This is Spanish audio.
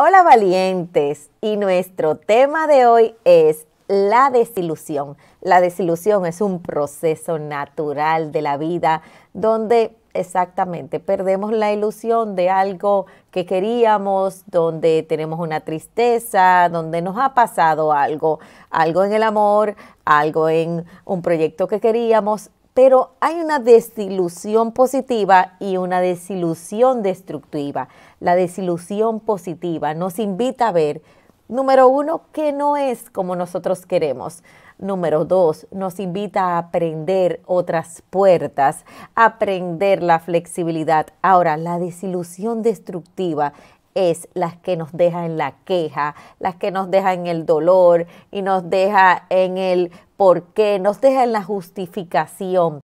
Hola valientes y nuestro tema de hoy es la desilusión. La desilusión es un proceso natural de la vida donde exactamente perdemos la ilusión de algo que queríamos, donde tenemos una tristeza, donde nos ha pasado algo, algo en el amor, algo en un proyecto que queríamos pero hay una desilusión positiva y una desilusión destructiva. La desilusión positiva nos invita a ver, número uno, que no es como nosotros queremos. Número dos, nos invita a aprender otras puertas, aprender la flexibilidad. Ahora, la desilusión destructiva es las que nos deja en la queja, las que nos deja en el dolor y nos deja en el por qué, nos deja en la justificación.